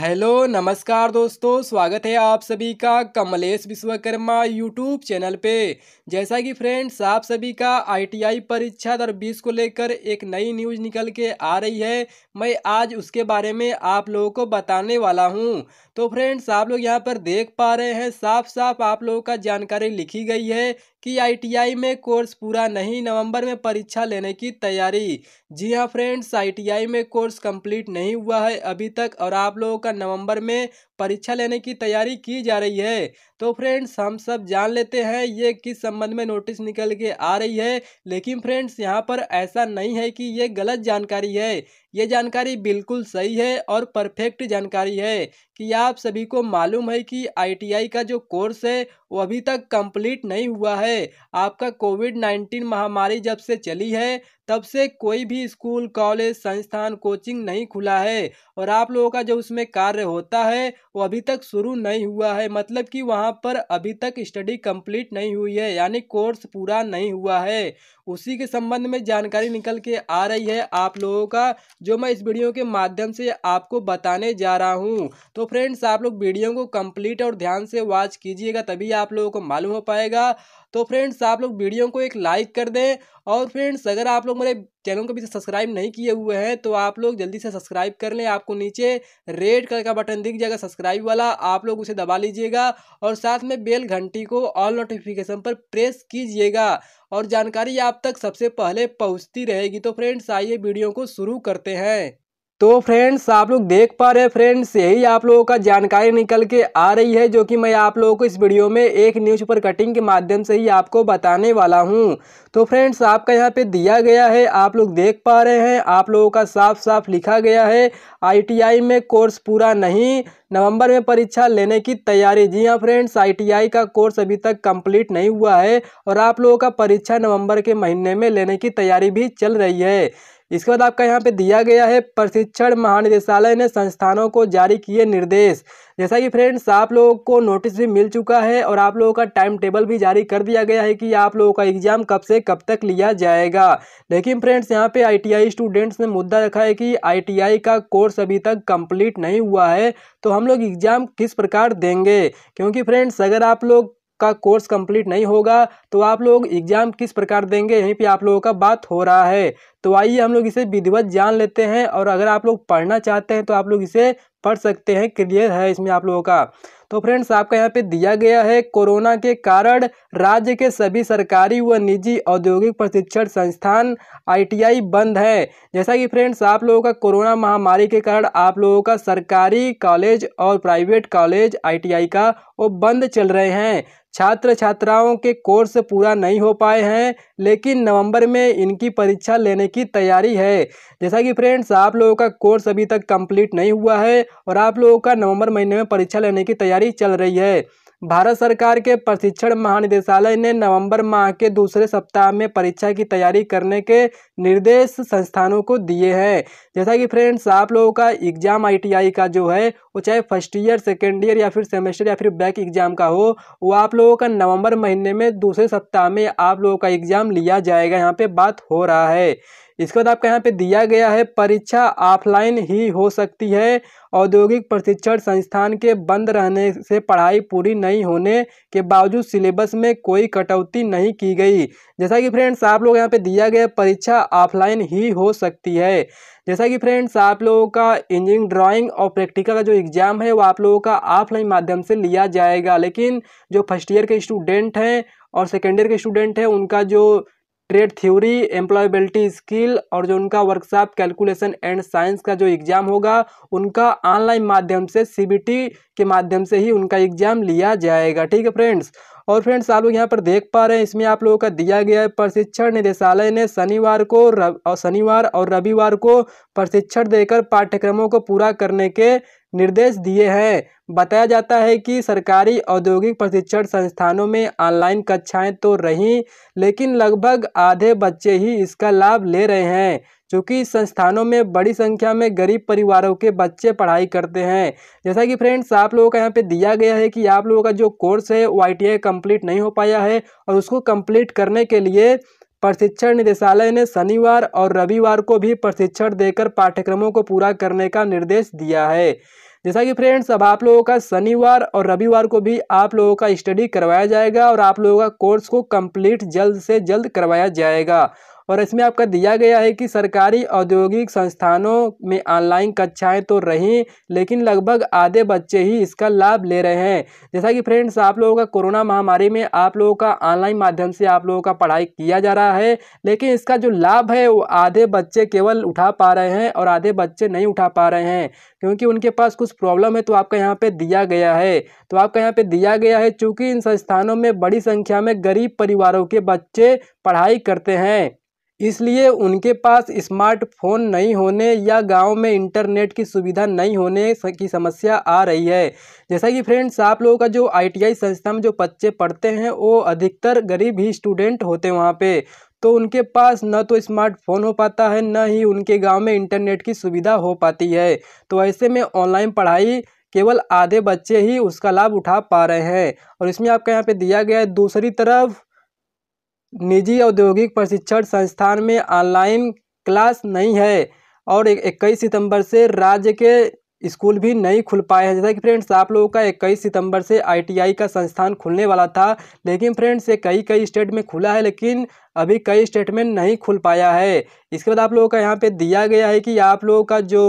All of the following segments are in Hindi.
हेलो नमस्कार दोस्तों स्वागत है आप सभी का कमलेश विश्वकर्मा यूट्यूब चैनल पे जैसा कि फ्रेंड्स आप सभी का आईटीआई परीक्षा दर बीस को लेकर एक नई न्यूज निकल के आ रही है मैं आज उसके बारे में आप लोगों को बताने वाला हूं तो फ्रेंड्स आप लोग यहां पर देख पा रहे हैं साफ साफ आप लोगों का जानकारी लिखी गई है कि आईटीआई में कोर्स पूरा नहीं नवंबर में परीक्षा लेने की तैयारी जी हाँ फ्रेंड्स आईटीआई में कोर्स कंप्लीट नहीं हुआ है अभी तक और आप लोगों का आपका नवंबर में परीक्षा लेने की तैयारी की जा रही है तो फ्रेंड्स हम सब जान लेते हैं ये किस संबंध में नोटिस निकल के आ रही है लेकिन फ्रेंड्स यहाँ पर ऐसा नहीं है कि ये गलत जानकारी है ये जानकारी बिल्कुल सही है और परफेक्ट जानकारी है कि आप सभी को मालूम है कि आईटीआई का जो कोर्स है वो अभी तक कंप्लीट नहीं हुआ है आपका कोविड नाइन्टीन महामारी जब से चली है तब से कोई भी स्कूल कॉलेज संस्थान कोचिंग नहीं खुला है और आप लोगों का जो उसमें कार्य होता है वो अभी तक शुरू नहीं हुआ है मतलब कि वहाँ पर अभी तक स्टडी कंप्लीट नहीं हुई है यानी कोर्स पूरा नहीं हुआ है उसी के संबंध में जानकारी निकल के आ रही है आप लोगों का जो मैं इस वीडियो के माध्यम से आपको बताने जा रहा हूँ तो फ्रेंड्स आप लोग वीडियो को कम्प्लीट और ध्यान से वॉच कीजिएगा तभी आप लोगों को मालूम हो पाएगा तो फ्रेंड्स आप लोग वीडियो को एक लाइक कर दें और फ्रेंड्स अगर आप लोग मेरे चैनल को भी सब्सक्राइब नहीं किए हुए हैं तो आप लोग जल्दी से सब्सक्राइब कर लें आपको नीचे रेड कलर का बटन दिख जाएगा सब्सक्राइब वाला आप लोग उसे दबा लीजिएगा और साथ में बेल घंटी को ऑल नोटिफिकेशन पर प्रेस कीजिएगा और जानकारी आप तक सबसे पहले पहुँचती रहेगी तो फ्रेंड्स आइए वीडियो को शुरू करते हैं तो फ्रेंड्स आप लोग देख पा रहे हैं फ्रेंड्स यही आप लोगों का जानकारी निकल के आ रही है जो कि मैं आप लोगों को इस वीडियो में एक न्यूज पर कटिंग के माध्यम से ही आपको बताने वाला हूं तो फ्रेंड्स आपका यहां पे दिया गया है आप लोग देख पा रहे हैं आप लोगों का साफ साफ लिखा गया है आईटीआई में कोर्स पूरा नहीं नवंबर में परीक्षा लेने की तैयारी जी हाँ फ्रेंड्स आईटीआई का कोर्स अभी तक कंप्लीट नहीं हुआ है और आप लोगों का परीक्षा नवंबर के महीने में लेने की तैयारी भी चल रही है इसके बाद आपका यहाँ पे दिया गया है प्रशिक्षण महानिदेशालय ने संस्थानों को जारी किए निर्देश जैसा कि फ्रेंड्स आप लोगों को नोटिस भी मिल चुका है और आप लोगों का टाइम टेबल भी जारी कर दिया गया है कि आप लोगों का एग्ज़ाम कब से कब तक लिया जाएगा लेकिन फ्रेंड्स यहाँ पे आईटीआई स्टूडेंट्स ने मुद्दा रखा है कि आईटीआई का कोर्स अभी तक कंप्लीट नहीं हुआ है तो हम लोग एग्ज़ाम किस प्रकार देंगे क्योंकि फ्रेंड्स अगर आप लोग का कोर्स कंप्लीट नहीं होगा तो आप लोग एग्ज़ाम किस प्रकार देंगे यहीं पे आप लोगों का बात हो रहा है तो आइए हम लोग इसे विधिवत जान लेते हैं और अगर आप लोग पढ़ना चाहते हैं तो आप लोग इसे पढ़ सकते हैं क्लियर है इसमें आप लोगों का तो फ्रेंड्स आपका यहाँ पे दिया गया है कोरोना के कारण राज्य के सभी सरकारी व निजी औद्योगिक प्रशिक्षण संस्थान आईटीआई बंद है जैसा कि फ्रेंड्स आप लोगों का कोरोना महामारी के कारण आप लोगों का सरकारी कॉलेज और प्राइवेट कॉलेज आईटीआई का वो बंद चल रहे हैं छात्र छात्राओं के कोर्स पूरा नहीं हो पाए हैं लेकिन नवंबर में इनकी परीक्षा लेने की तैयारी है जैसा कि फ्रेंड्स आप लोगों का कोर्स अभी तक कंप्लीट नहीं हुआ है और आप लोगों का नवंबर महीने में परीक्षा लेने की तैयारी चल रही है भारत सरकार के प्रशिक्षण महानिदेशालय ने नवंबर माह के दूसरे सप्ताह में परीक्षा की तैयारी करने के निर्देश संस्थानों को दिए हैं जैसा कि फ्रेंड्स आप लोगों का एग्जाम आईटीआई का जो है वो चाहे फर्स्ट ईयर सेकेंड ईयर या फिर सेमेस्टर या फिर बैक एग्जाम का हो वो आप लोगों का नवंबर महीने में दूसरे सप्ताह में आप लोगों का एग्जाम लिया जाएगा यहाँ पर बात हो रहा है इसके बाद आपका यहाँ पे दिया गया है परीक्षा ऑफलाइन ही हो सकती है औद्योगिक प्रशिक्षण संस्थान के बंद रहने से पढ़ाई पूरी नहीं होने के बावजूद सिलेबस में कोई कटौती नहीं की गई जैसा कि फ्रेंड्स आप लोग यहाँ पे दिया गया परीक्षा ऑफलाइन ही हो सकती है जैसा कि फ्रेंड्स आप लोगों का इंजीनियरिंग ड्राइंग और प्रैक्टिकल का जो एग्ज़ाम है वो आप लोगों का ऑफलाइन माध्यम से लिया जाएगा लेकिन जो फर्स्ट ईयर के स्टूडेंट हैं और सेकेंड ईयर के स्टूडेंट हैं उनका जो ट्रेड थ्योरी एम्प्लॉयबिलिटी स्किल और जो उनका वर्कशॉप कैलकुलेशन एंड साइंस का जो एग्ज़ाम होगा उनका ऑनलाइन माध्यम से सी के माध्यम से ही उनका एग्ज़ाम लिया जाएगा ठीक है फ्रेंड्स और फ्रेंड्स आप लोग यहाँ पर देख पा रहे हैं इसमें आप लोगों का दिया गया है प्रशिक्षण निदेशालय ने शनिवार को और शनिवार और रविवार को प्रशिक्षण देकर पाठ्यक्रमों को पूरा करने के निर्देश दिए हैं बताया जाता है कि सरकारी औद्योगिक प्रशिक्षण संस्थानों में ऑनलाइन कक्षाएं तो रहीं लेकिन लगभग आधे बच्चे ही इसका लाभ ले रहे हैं चूँकि संस्थानों में बड़ी संख्या में गरीब परिवारों के बच्चे पढ़ाई करते हैं जैसा कि फ्रेंड्स आप लोगों का यहाँ पे दिया गया है कि आप लोगों का जो कोर्स है आई कंप्लीट नहीं हो पाया है और उसको कंप्लीट करने के लिए प्रशिक्षण निदेशालय ने शनिवार और रविवार को भी प्रशिक्षण देकर पाठ्यक्रमों को पूरा करने का निर्देश दिया है जैसा कि फ्रेंड्स अब आप लोगों का शनिवार और रविवार को भी आप लोगों का स्टडी करवाया जाएगा और आप लोगों का कोर्स को कंप्लीट जल्द से जल्द करवाया जाएगा और इसमें आपका दिया गया है कि सरकारी औद्योगिक संस्थानों में ऑनलाइन कक्षाएं तो रहीं लेकिन लगभग आधे बच्चे ही इसका लाभ ले रहे हैं जैसा कि फ्रेंड्स आप लोगों का कोरोना महामारी में आप लोगों का ऑनलाइन माध्यम से आप लोगों का पढ़ाई किया जा रहा है लेकिन इसका जो लाभ है वो आधे बच्चे केवल उठा पा रहे हैं और आधे बच्चे नहीं उठा पा रहे हैं क्योंकि उनके पास कुछ प्रॉब्लम है तो आपका यहाँ पर दिया गया है तो आपका यहाँ पर दिया गया है चूँकि इन संस्थानों में बड़ी संख्या में गरीब परिवारों के बच्चे पढ़ाई करते हैं इसलिए उनके पास स्मार्टफोन नहीं होने या गांव में इंटरनेट की सुविधा नहीं होने की समस्या आ रही है जैसा कि फ्रेंड्स आप लोगों का जो आईटीआई संस्था में जो बच्चे पढ़ते हैं वो अधिकतर गरीब ही स्टूडेंट होते हैं वहाँ पे तो उनके पास न तो स्मार्टफोन हो पाता है न ही उनके गाँव में इंटरनेट की सुविधा हो पाती है तो ऐसे में ऑनलाइन पढ़ाई केवल आधे बच्चे ही उसका लाभ उठा पा रहे हैं और इसमें आपका यहाँ पे दिया गया है दूसरी तरफ निजी औद्योगिक प्रशिक्षण संस्थान में ऑनलाइन क्लास नहीं है और इक्कीस सितंबर से राज्य के स्कूल भी नहीं खुल पाए हैं जैसा कि फ्रेंड्स आप लोगों का इक्कीस सितंबर से आईटीआई का संस्थान खुलने वाला था लेकिन फ्रेंड्स ये कई कई स्टेट में खुला है लेकिन अभी कई स्टेट में नहीं खुल पाया है इसके बाद आप लोगों का यहाँ पे दिया गया है कि आप लोगों का जो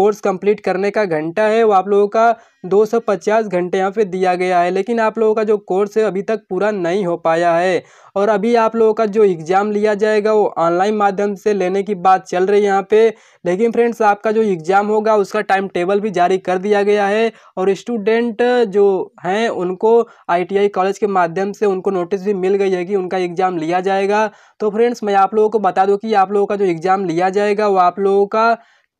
कोर्स कंप्लीट करने का घंटा है वो आप लोगों का 250 घंटे यहाँ पे दिया गया है लेकिन आप लोगों का जो कोर्स है अभी तक पूरा नहीं हो पाया है और अभी आप लोगों का जो एग्ज़ाम लिया जाएगा वो ऑनलाइन माध्यम से लेने की बात चल रही है यहाँ पे लेकिन फ्रेंड्स आपका जो एग्ज़ाम होगा उसका टाइम टेबल भी जारी कर दिया गया है और स्टूडेंट जो हैं उनको आई कॉलेज के माध्यम से उनको नोटिस भी मिल गई है कि उनका एग्ज़ाम लिया जाएगा तो फ्रेंड्स मैं आप लोगों को बता दूँ कि आप लोगों का जो एग्ज़ाम लिया जाएगा वो आप लोगों का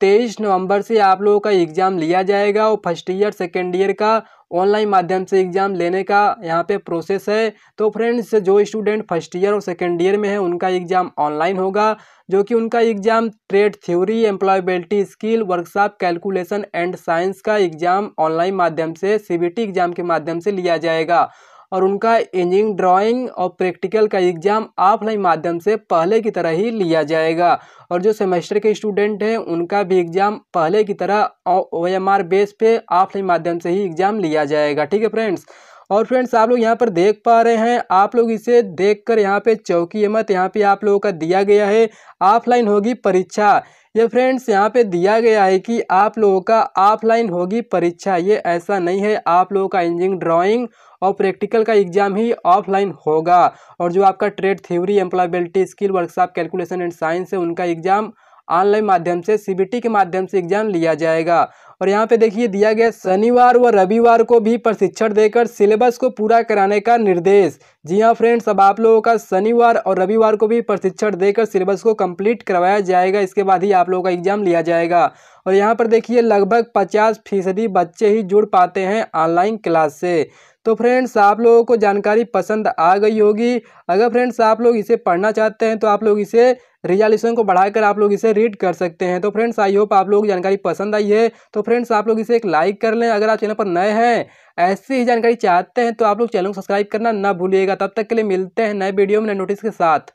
तेईस नवंबर से आप लोगों का एग्ज़ाम लिया जाएगा और फर्स्ट ईयर सेकेंड ईयर का ऑनलाइन माध्यम से एग्ज़ाम लेने का यहाँ पे प्रोसेस है तो फ्रेंड्स जो स्टूडेंट फर्स्ट ईयर और सेकेंड ईयर में है उनका एग्ज़ाम ऑनलाइन होगा जो कि उनका exam trade theory employability skill workshop calculation and science का एग्ज़ाम ऑनलाइन माध्यम से सी एग्ज़ाम के माध्यम से लिया जाएगा और उनका इंजीनियरिंग ड्राइंग और प्रैक्टिकल का एग्ज़ाम ऑफलाइन माध्यम से पहले की तरह ही लिया जाएगा और जो सेमेस्टर के स्टूडेंट हैं उनका भी एग्ज़ाम पहले की तरह ओ एम आर बेस पे ऑफलाइन माध्यम से ही एग्ज़ाम लिया जाएगा ठीक है फ्रेंड्स और फ्रेंड्स आप लोग यहाँ पर देख पा रहे हैं आप लोग इसे देख कर यहाँ पे चौकी मत यहाँ पे आप लोगों का दिया गया है ऑफलाइन होगी परीक्षा ये फ्रेंड्स यहाँ पे दिया गया है कि आप लोगों का ऑफलाइन होगी परीक्षा ये ऐसा नहीं है आप लोगों का इंजीनियरिंग ड्राइंग और प्रैक्टिकल का एग्जाम ही ऑफलाइन होगा और जो आपका trade theory employability skill workshop calculation and science है उनका एग्जाम ऑनलाइन माध्यम से सी के माध्यम से एग्जाम लिया जाएगा और यहाँ पे देखिए दिया गया शनिवार व रविवार को भी प्रशिक्षण देकर सिलेबस को पूरा कराने का निर्देश जी हाँ फ्रेंड्स अब आप लोगों का शनिवार और रविवार को भी प्रशिक्षण देकर सिलेबस को कंप्लीट करवाया जाएगा इसके बाद ही आप लोगों का एग्जाम लिया जाएगा और यहाँ पर देखिए लगभग पचास फीसदी बच्चे ही जुड़ पाते हैं ऑनलाइन क्लास से तो फ्रेंड्स आप लोगों को जानकारी पसंद आ गई होगी अगर फ्रेंड्स आप लोग इसे पढ़ना चाहते हैं तो आप लोग इसे रिजॉल्यूशन को बढ़ाकर आप लोग इसे रीड कर सकते हैं तो फ्रेंड्स आई होप आप लोगों जानकारी पसंद आई है तो फ्रेंड्स आप लोग इसे एक लाइक कर लें अगर आप चैनल पर नए हैं ऐसी ही जानकारी चाहते हैं तो आप लोग चैनल को सब्सक्राइब करना ना भूलिएगा तब तक के लिए मिलते हैं नए वीडियो में नए नोटिस के साथ